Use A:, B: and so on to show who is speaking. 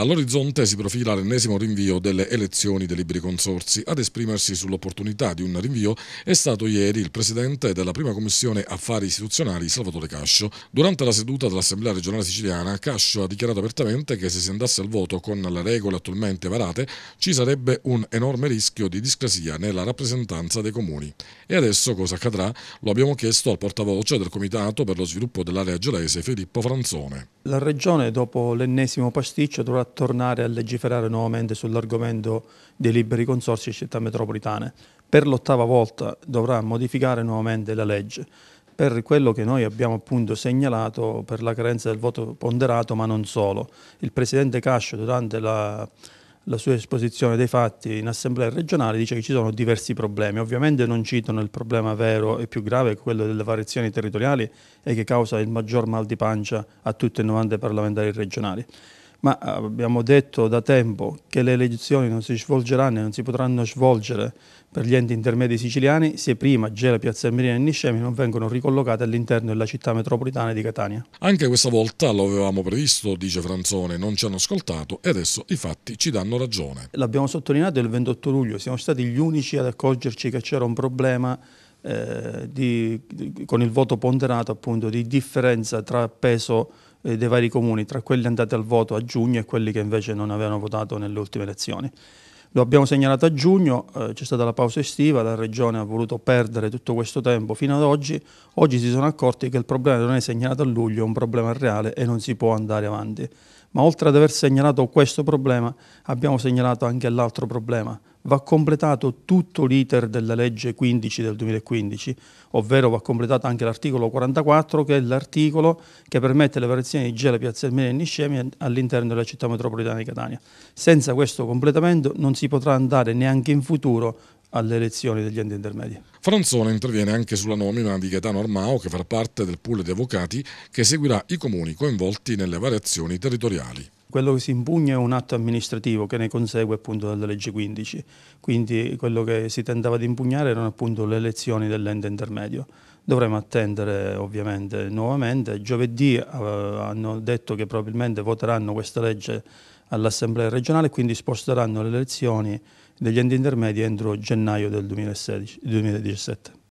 A: All'orizzonte si profila l'ennesimo rinvio delle elezioni dei libri consorsi. Ad esprimersi sull'opportunità di un rinvio è stato ieri il presidente della prima commissione affari istituzionali Salvatore Cascio. Durante la seduta dell'Assemblea regionale siciliana Cascio ha dichiarato apertamente che se si andasse al voto con le regole attualmente varate ci sarebbe un enorme rischio di discrasia nella rappresentanza dei comuni. E adesso cosa accadrà? Lo abbiamo chiesto al portavoce del Comitato per lo sviluppo dell'area giolese, Filippo
B: Franzone. La regione dopo l'ennesimo pasticcio dovrà tornare a legiferare nuovamente sull'argomento dei liberi consorsi e città metropolitane. Per l'ottava volta dovrà modificare nuovamente la legge per quello che noi abbiamo appunto segnalato per la carenza del voto ponderato, ma non solo. Il Presidente Cascio durante la, la sua esposizione dei fatti in assemblea regionale dice che ci sono diversi problemi. Ovviamente non citano il problema vero e più grave, quello delle variazioni territoriali e che causa il maggior mal di pancia a tutti i 90 parlamentari regionali ma eh, abbiamo detto da tempo che le elezioni non si svolgeranno e non si potranno svolgere per gli enti intermedi siciliani se prima Gela, Piazza Mirina e Niscemi non vengono ricollocate all'interno della città metropolitana di Catania.
A: Anche questa volta lo avevamo previsto, dice Franzone, non ci hanno ascoltato e adesso i fatti ci danno ragione.
B: L'abbiamo sottolineato il 28 luglio, siamo stati gli unici ad accorgerci che c'era un problema eh, di, di, con il voto ponderato appunto di differenza tra peso eh, dei vari comuni, tra quelli andati al voto a giugno e quelli che invece non avevano votato nelle ultime elezioni. Lo abbiamo segnalato a giugno, eh, c'è stata la pausa estiva, la Regione ha voluto perdere tutto questo tempo fino ad oggi, oggi si sono accorti che il problema non è segnalato a luglio, è un problema reale e non si può andare avanti. Ma oltre ad aver segnalato questo problema, abbiamo segnalato anche l'altro problema, va completato tutto l'iter della legge 15 del 2015, ovvero va completato anche l'articolo 44 che è l'articolo che permette le variazioni di gela piazzalmene e niscemi all'interno della città metropolitana di Catania. Senza questo completamento non si potrà andare neanche in futuro alle elezioni degli enti intermedi.
A: Franzone interviene anche sulla nomina di Gaetano Armao che farà parte del pool
B: di avvocati che seguirà i comuni
A: coinvolti nelle variazioni territoriali
B: quello che si impugna è un atto amministrativo che ne consegue appunto dalla legge 15, quindi quello che si tentava di impugnare erano appunto le elezioni dell'ente intermedio. Dovremmo attendere ovviamente nuovamente, giovedì eh, hanno detto che probabilmente voteranno questa legge all'Assemblea regionale, quindi sposteranno le elezioni degli enti intermedi entro gennaio del 2016, 2017.